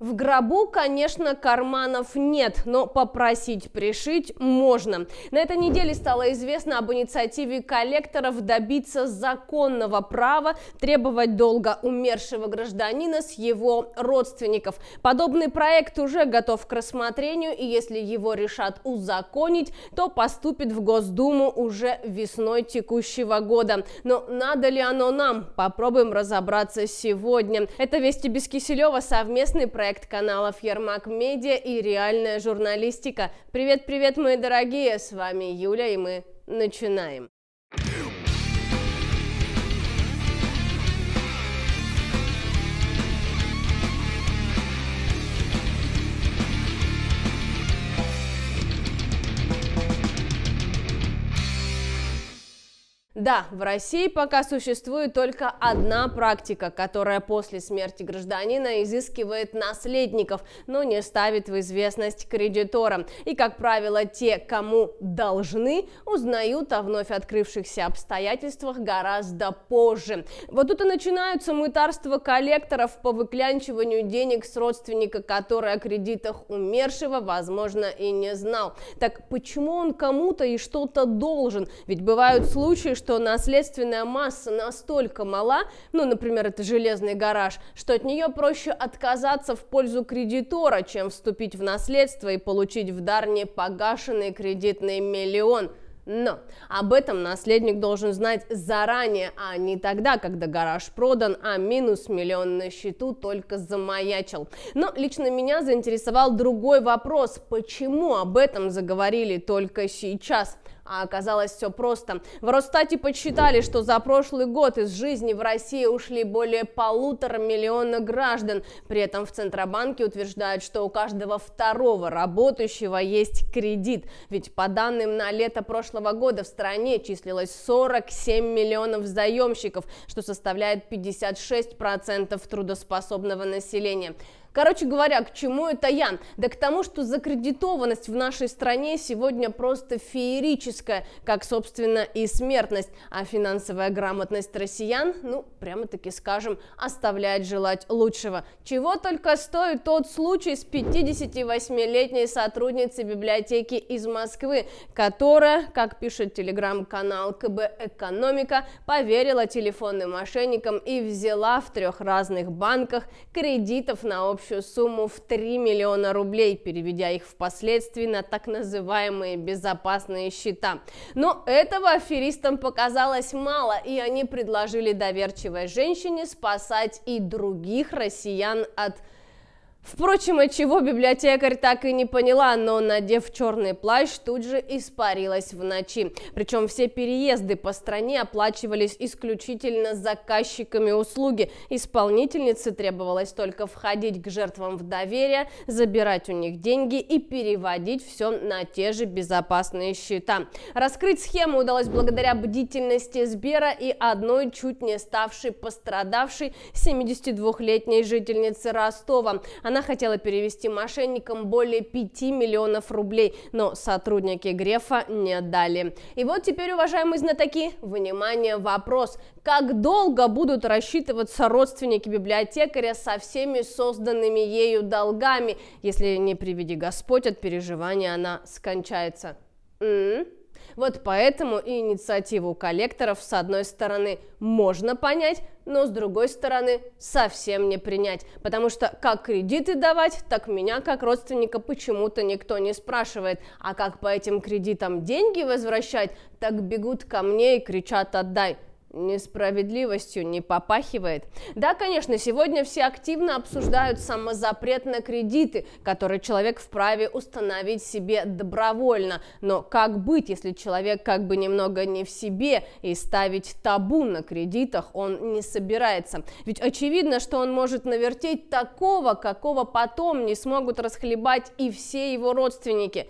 В гробу, конечно, карманов нет, но попросить пришить можно. На этой неделе стало известно об инициативе коллекторов добиться законного права требовать долга умершего гражданина с его родственников. Подобный проект уже готов к рассмотрению, и если его решат узаконить, то поступит в Госдуму уже весной текущего года. Но надо ли оно нам? Попробуем разобраться сегодня. Это «Вести без Киселева» совместный проект проект каналов Ермак Медиа и Реальная журналистика. Привет-привет, мои дорогие, с вами Юля, и мы начинаем. Да, в России пока существует только одна практика, которая после смерти гражданина изыскивает наследников, но не ставит в известность кредитора. И, как правило, те, кому должны, узнают о вновь открывшихся обстоятельствах гораздо позже. Вот тут и начинаются мытарства коллекторов по выклянчиванию денег с родственника, который о кредитах умершего, возможно, и не знал. Так почему он кому-то и что-то должен? Ведь бывают случаи, что что наследственная масса настолько мала, ну, например, это железный гараж, что от нее проще отказаться в пользу кредитора, чем вступить в наследство и получить в дар непогашенный кредитный миллион. Но об этом наследник должен знать заранее, а не тогда, когда гараж продан, а минус миллион на счету только замаячил. Но лично меня заинтересовал другой вопрос, почему об этом заговорили только сейчас а оказалось все просто. В Росстате подсчитали, что за прошлый год из жизни в России ушли более полутора миллиона граждан. При этом в Центробанке утверждают, что у каждого второго работающего есть кредит. Ведь по данным на лето прошлого года в стране числилось 47 миллионов заемщиков, что составляет 56% трудоспособного населения. Короче говоря, к чему это я? Да к тому, что закредитованность в нашей стране сегодня просто феерическая, как, собственно, и смертность, а финансовая грамотность россиян, ну, прямо-таки скажем, оставляет желать лучшего. Чего только стоит тот случай с 58-летней сотрудницей библиотеки из Москвы, которая, как пишет телеграм-канал КБ «Экономика», поверила телефонным мошенникам и взяла в трех разных банках кредитов на общество общую сумму в 3 миллиона рублей, переведя их впоследствии на так называемые безопасные счета. Но этого аферистам показалось мало, и они предложили доверчивой женщине спасать и других россиян от Впрочем, от чего библиотекарь так и не поняла, но, надев черный плащ, тут же испарилась в ночи. Причем все переезды по стране оплачивались исключительно заказчиками услуги. Исполнительнице требовалось только входить к жертвам в доверие, забирать у них деньги и переводить все на те же безопасные счета. Раскрыть схему удалось благодаря бдительности Сбера и одной чуть не ставшей пострадавшей 72-летней жительницы Ростова. Она хотела перевести мошенникам более 5 миллионов рублей, но сотрудники Грефа не отдали. И вот теперь, уважаемые знатоки, внимание, вопрос. Как долго будут рассчитываться родственники библиотекаря со всеми созданными ею долгами, если не приведи Господь от переживания она скончается? Mm-hmm. Вот поэтому и инициативу коллекторов, с одной стороны, можно понять, но с другой стороны, совсем не принять, потому что как кредиты давать, так меня как родственника почему-то никто не спрашивает, а как по этим кредитам деньги возвращать, так бегут ко мне и кричат «отдай» несправедливостью не попахивает. Да, конечно, сегодня все активно обсуждают самозапрет на кредиты, который человек вправе установить себе добровольно. Но как быть, если человек как бы немного не в себе и ставить табу на кредитах он не собирается? Ведь очевидно, что он может навертеть такого, какого потом не смогут расхлебать и все его родственники.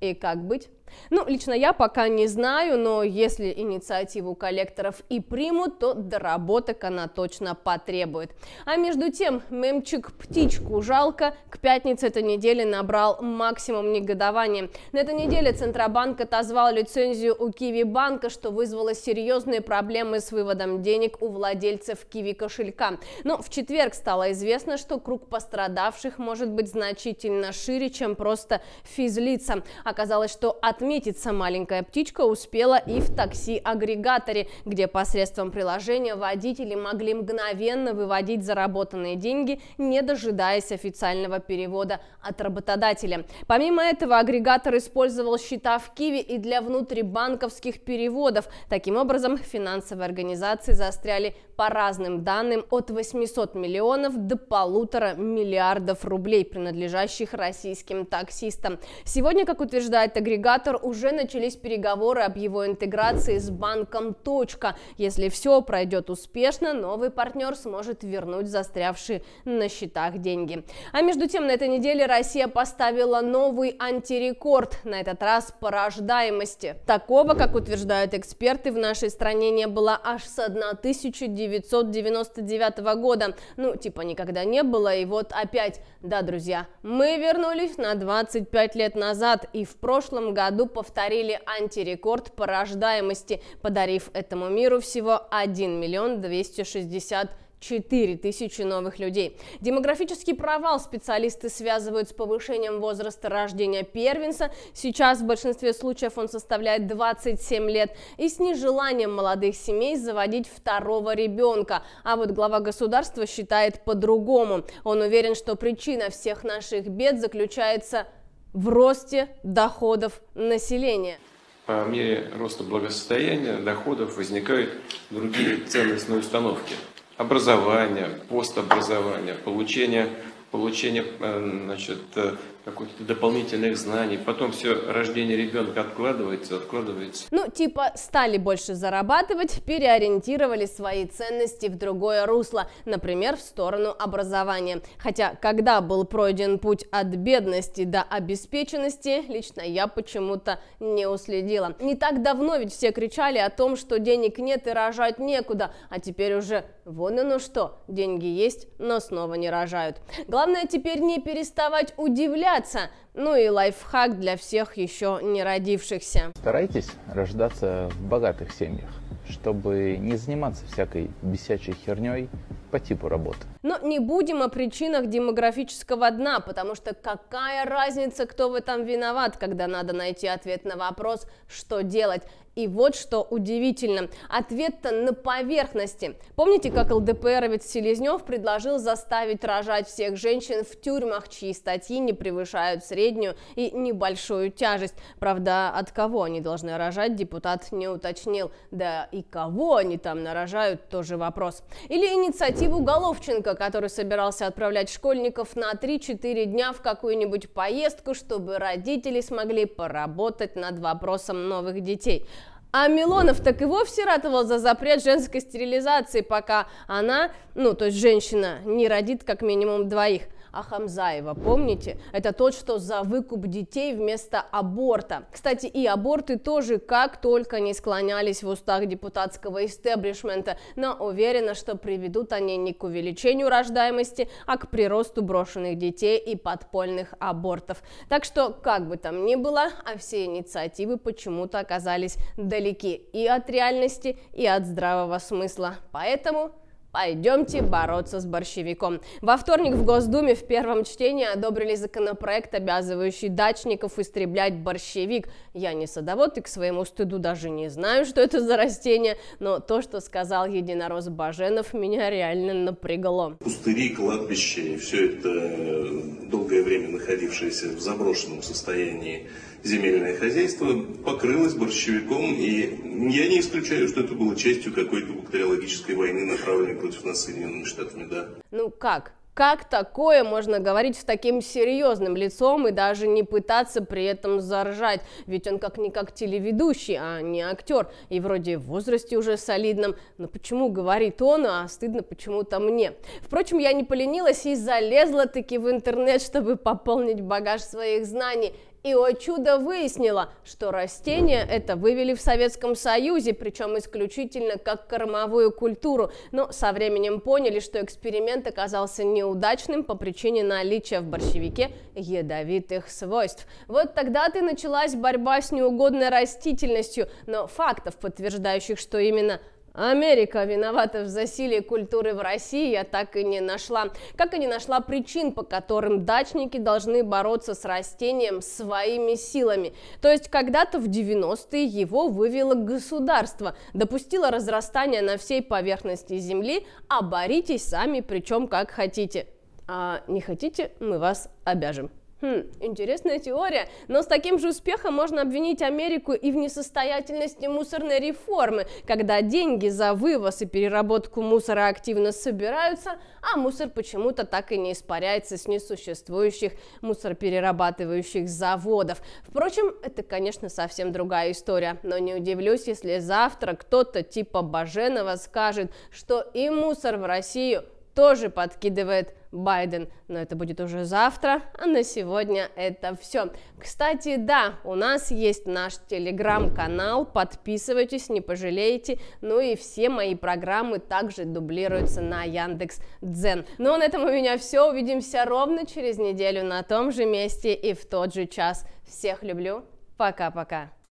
И как быть? Ну, лично я пока не знаю, но если инициативу коллекторов и примут, то доработок она точно потребует. А между тем, мемчик «Птичку жалко» к пятнице этой недели набрал максимум негодования. На этой неделе Центробанк отозвал лицензию у Киви банка, что вызвало серьезные проблемы с выводом денег у владельцев Киви кошелька. Но в четверг стало известно, что круг пострадавших может быть значительно шире, чем просто физлица. Оказалось, что от Отметиться маленькая птичка успела и в такси-агрегаторе, где посредством приложения водители могли мгновенно выводить заработанные деньги, не дожидаясь официального перевода от работодателя. Помимо этого, агрегатор использовал счета в Киеве и для внутрибанковских переводов. Таким образом, финансовые организации застряли по разным данным от 800 миллионов до полутора миллиардов рублей, принадлежащих российским таксистам. Сегодня, как утверждает агрегатор, Сектор уже начались переговоры об его интеграции с банком «Точка». Если все пройдет успешно, новый партнер сможет вернуть застрявшие на счетах деньги. А между тем, на этой неделе Россия поставила новый антирекорд, на этот раз по рождаемости. Такого, как утверждают эксперты, в нашей стране не было аж с 1999 года. Ну, типа никогда не было, и вот опять. Да, друзья, мы вернулись на 25 лет назад, и в прошлом году году повторили антирекорд по рождаемости, подарив этому миру всего 1 миллион 260 4 тысячи новых людей. Демографический провал специалисты связывают с повышением возраста рождения первенца. Сейчас в большинстве случаев он составляет 27 лет. И с нежеланием молодых семей заводить второго ребенка. А вот глава государства считает по-другому. Он уверен, что причина всех наших бед заключается в в росте доходов населения. По мере роста благосостояния доходов возникают другие ценностные установки. Образование, постобразование, получение, получение э, значит, э, каких-то дополнительных знаний. Потом все рождение ребенка откладывается, откладывается. Ну, типа стали больше зарабатывать, переориентировали свои ценности в другое русло, например, в сторону образования. Хотя, когда был пройден путь от бедности до обеспеченности, лично я почему-то не уследила. Не так давно ведь все кричали о том, что денег нет и рожать некуда, а теперь уже вон оно что, деньги есть, но снова не рожают. Главное теперь не переставать удивляться, боятся. Ну и лайфхак для всех еще не родившихся. Старайтесь рождаться в богатых семьях, чтобы не заниматься всякой бесячей херней по типу работы. Но не будем о причинах демографического дна, потому что какая разница, кто в этом виноват, когда надо найти ответ на вопрос, что делать. И вот что удивительно, ответ-то на поверхности. Помните, как ЛДПРовец Селезнев предложил заставить рожать всех женщин в тюрьмах, чьи статьи не превышают среднюю и небольшую тяжесть? Правда, от кого они должны рожать, депутат не уточнил. Да и кого они там нарожают, тоже вопрос. Или инициативу Головченко, который собирался отправлять школьников на 3-4 дня в какую-нибудь поездку, чтобы родители смогли поработать над вопросом новых детей. А Милонов так и вовсе ратовал за запрет женской стерилизации, пока она, ну, то есть женщина, не родит как минимум двоих. Ахамзаева. Помните? Это тот, что за выкуп детей вместо аборта. Кстати, и аборты тоже как только не склонялись в устах депутатского истеблишмента, но уверена, что приведут они не к увеличению рождаемости, а к приросту брошенных детей и подпольных абортов. Так что, как бы там ни было, а все инициативы почему-то оказались далеки и от реальности, и от здравого смысла. Поэтому Пойдемте бороться с борщевиком. Во вторник в Госдуме в первом чтении одобрили законопроект, обязывающий дачников истреблять борщевик. Я не садовод и к своему стыду даже не знаю, что это за растение, но то, что сказал единорос Баженов, меня реально напрягло. Пустыри, кладбища и все это долгое время находившееся в заброшенном состоянии земельное хозяйство покрылось борщевиком, и я не исключаю, что это было частью какой-то бактериологической войны, направленной против нас Соединенными Штатами, да. Ну как? Как такое можно говорить с таким серьезным лицом и даже не пытаться при этом заржать? Ведь он как-никак телеведущий, а не актер. И вроде в возрасте уже солидном. Но почему говорит он, а стыдно почему-то мне? Впрочем, я не поленилась и залезла таки в интернет, чтобы пополнить багаж своих знаний. И, о чудо, выяснила, что растения это вывели в Советском Союзе, причем исключительно как кормовую культуру, но со временем поняли, что эксперимент оказался неудачным по причине наличия в борщевике ядовитых свойств. Вот тогда-то и началась борьба с неугодной растительностью, но фактов, подтверждающих, что именно Америка виновата в засилии культуры в России, я так и не нашла. Как и не нашла причин, по которым дачники должны бороться с растением своими силами. То есть когда-то в 90-е его вывело государство, допустило разрастание на всей поверхности земли, а боритесь сами, причем как хотите. А не хотите, мы вас обяжем. Хм, интересная теория, но с таким же успехом можно обвинить Америку и в несостоятельности мусорной реформы, когда деньги за вывоз и переработку мусора активно собираются, а мусор почему-то так и не испаряется с несуществующих мусороперерабатывающих заводов. Впрочем, это, конечно, совсем другая история, но не удивлюсь, если завтра кто-то типа Баженова скажет, что и мусор в Россию тоже подкидывает Байден. Но это будет уже завтра, а на сегодня это все. Кстати, да, у нас есть наш телеграм-канал, подписывайтесь, не пожалеете. Ну и все мои программы также дублируются на Яндекс Дзен. Ну а на этом у меня все, увидимся ровно через неделю на том же месте и в тот же час. Всех люблю, пока-пока.